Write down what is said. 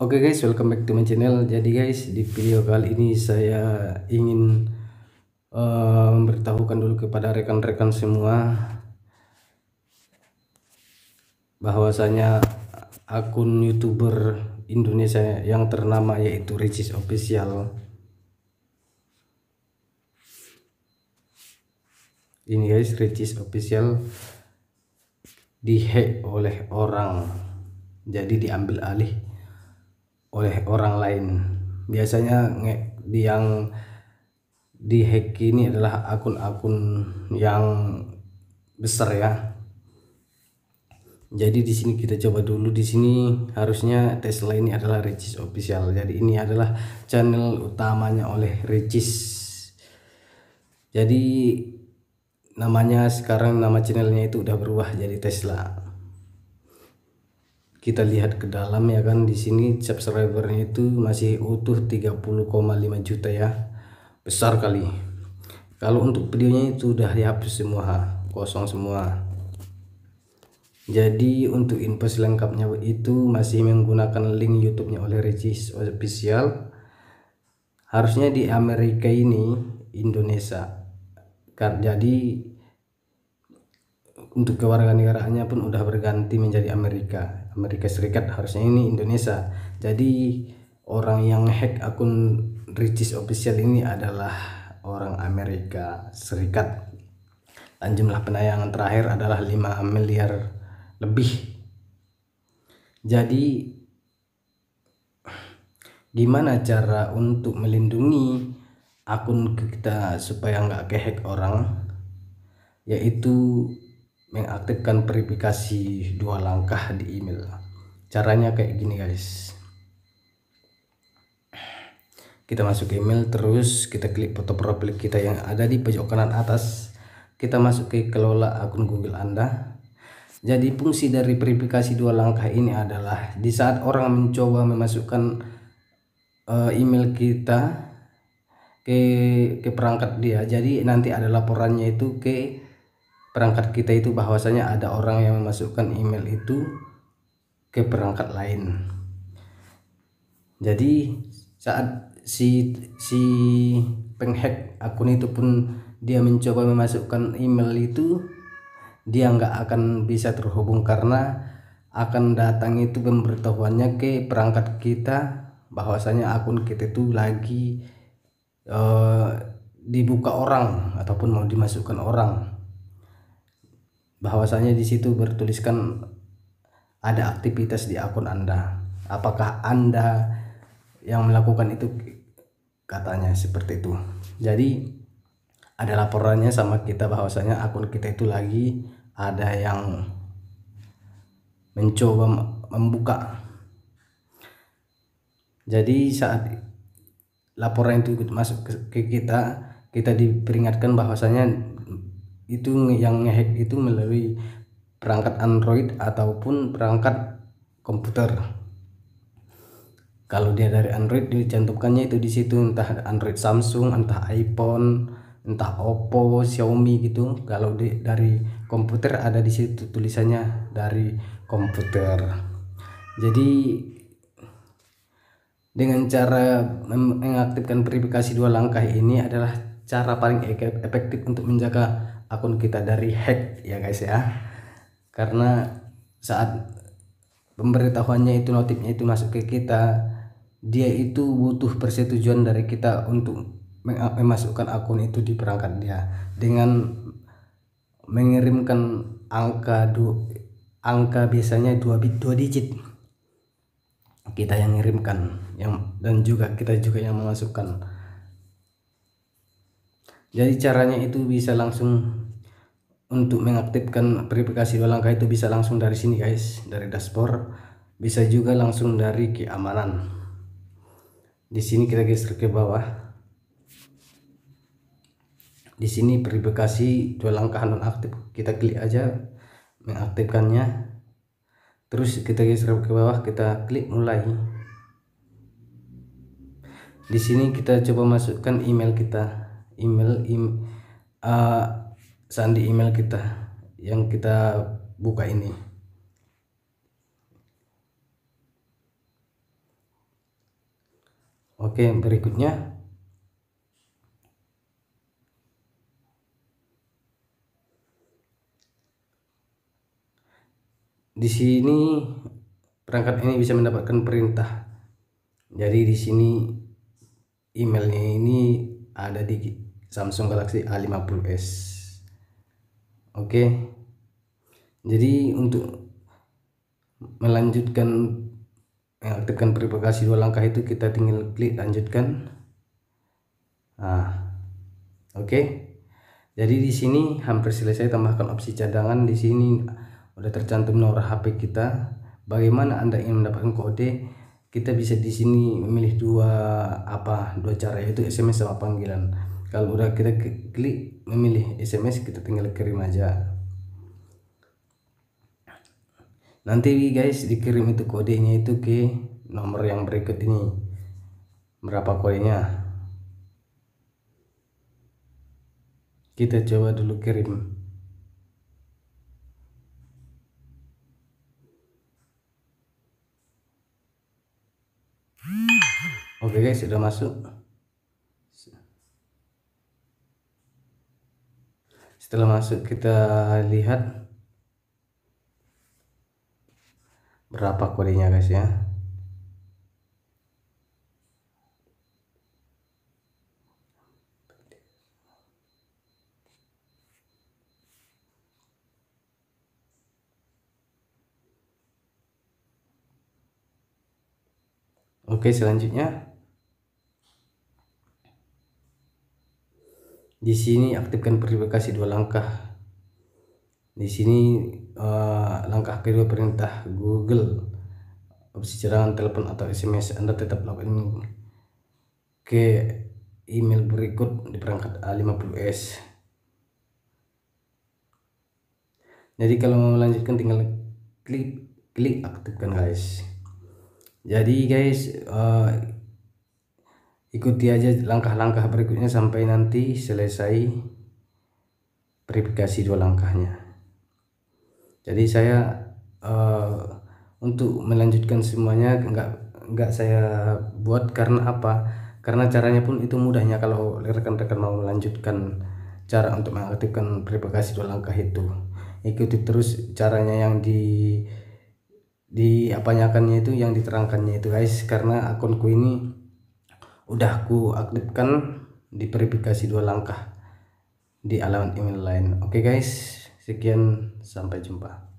Oke okay guys, welcome back to my channel. Jadi guys, di video kali ini saya ingin uh, memberitahukan dulu kepada rekan-rekan semua bahwasanya akun YouTuber Indonesia yang ternama yaitu Ricis Official. Ini guys, Ricis Official dihack oleh orang. Jadi diambil alih oleh orang lain. Biasanya di yang dihack ini adalah akun-akun yang besar ya. Jadi di sini kita coba dulu di sini harusnya Tesla ini adalah Regis official. Jadi ini adalah channel utamanya oleh Regis. Jadi namanya sekarang nama channelnya itu udah berubah jadi Tesla kita lihat ke dalam ya kan di sini subscribernya itu masih utuh 30,5 juta ya besar kali kalau untuk videonya itu udah dihapus semua kosong semua jadi untuk info selengkapnya itu masih menggunakan link YouTube-nya oleh Regis Official harusnya di Amerika ini Indonesia jadi untuk kewarganegaraannya pun udah berganti menjadi Amerika Amerika Serikat harusnya ini Indonesia jadi orang yang hack akun Ricis official ini adalah orang Amerika Serikat dan jumlah penayangan terakhir adalah 5 miliar lebih jadi gimana cara untuk melindungi akun kita supaya nggak kehack orang yaitu mengaktifkan verifikasi dua langkah di email caranya kayak gini guys kita masuk ke email terus kita klik foto profil kita yang ada di pojok kanan atas kita masuk ke kelola akun Google Anda jadi fungsi dari verifikasi dua langkah ini adalah di saat orang mencoba memasukkan eh, email kita ke ke perangkat dia jadi nanti ada laporannya itu ke perangkat kita itu bahwasanya ada orang yang memasukkan email itu ke perangkat lain. Jadi saat si si penghack akun itu pun dia mencoba memasukkan email itu dia nggak akan bisa terhubung karena akan datang itu pemberitahuannya ke perangkat kita bahwasanya akun kita itu lagi uh, dibuka orang ataupun mau dimasukkan orang bahwasanya di situ bertuliskan ada aktivitas di akun Anda. Apakah Anda yang melakukan itu katanya seperti itu. Jadi ada laporannya sama kita bahwasanya akun kita itu lagi ada yang mencoba membuka. Jadi saat laporan itu masuk ke kita, kita diperingatkan bahwasanya itu yang ngehack itu melalui perangkat Android ataupun perangkat komputer kalau dia dari Android dicantumkannya itu di situ entah Android Samsung entah iPhone entah Oppo Xiaomi gitu kalau di, dari komputer ada di situ tulisannya dari komputer jadi dengan cara mengaktifkan verifikasi dua langkah ini adalah cara paling efektif untuk menjaga akun kita dari hack ya guys ya karena saat pemberitahuannya itu notifnya itu masuk ke kita dia itu butuh persetujuan dari kita untuk memasukkan akun itu di perangkat dia dengan mengirimkan angka du, angka biasanya dua bit dua digit kita yang ngirimkan yang dan juga kita juga yang memasukkan jadi caranya itu bisa langsung untuk mengaktifkan verifikasi dua langkah itu bisa langsung dari sini guys dari dashboard bisa juga langsung dari keamanan di sini kita geser ke bawah di sini verifikasi dua langkah nonaktif kita klik aja mengaktifkannya terus kita geser ke bawah kita klik mulai di sini kita coba masukkan email kita email im, uh, eh, sandi email kita yang kita buka ini oke berikutnya di sini perangkat ini bisa mendapatkan perintah. Jadi di sini emailnya ini ada di Samsung Galaxy A50s. Oke. Jadi untuk melanjutkan eh, tekan verifikasi dua langkah itu kita tinggal klik lanjutkan. Nah, oke. Jadi di sini hampir selesai tambahkan opsi cadangan di sini udah tercantum nomor HP kita. Bagaimana Anda ingin mendapatkan kode? Kita bisa di sini memilih dua apa? Dua cara yaitu SMS sama panggilan kalau udah kita klik memilih SMS kita tinggal kirim aja nanti guys dikirim itu kodenya itu ke nomor yang berikut ini berapa kodenya kita coba dulu kirim oke okay guys sudah masuk setelah masuk kita lihat berapa kodenya guys ya Oke selanjutnya di sini aktifkan verifikasi dua langkah di sini uh, langkah kedua perintah Google opsi telepon atau SMS Anda tetap lakukan ke email berikut di perangkat A50s jadi kalau mau melanjutkan tinggal klik klik aktifkan guys jadi guys uh, ikuti aja langkah-langkah berikutnya sampai nanti selesai verifikasi dua langkahnya jadi saya uh, untuk melanjutkan semuanya enggak enggak saya buat karena apa karena caranya pun itu mudahnya kalau rekan-rekan mau melanjutkan cara untuk mengaktifkan verifikasi dua langkah itu ikuti terus caranya yang di di apanyakannya itu yang diterangkannya itu guys karena akunku ini udah aku aktifkan di verifikasi dua langkah di alamat email lain oke okay guys sekian sampai jumpa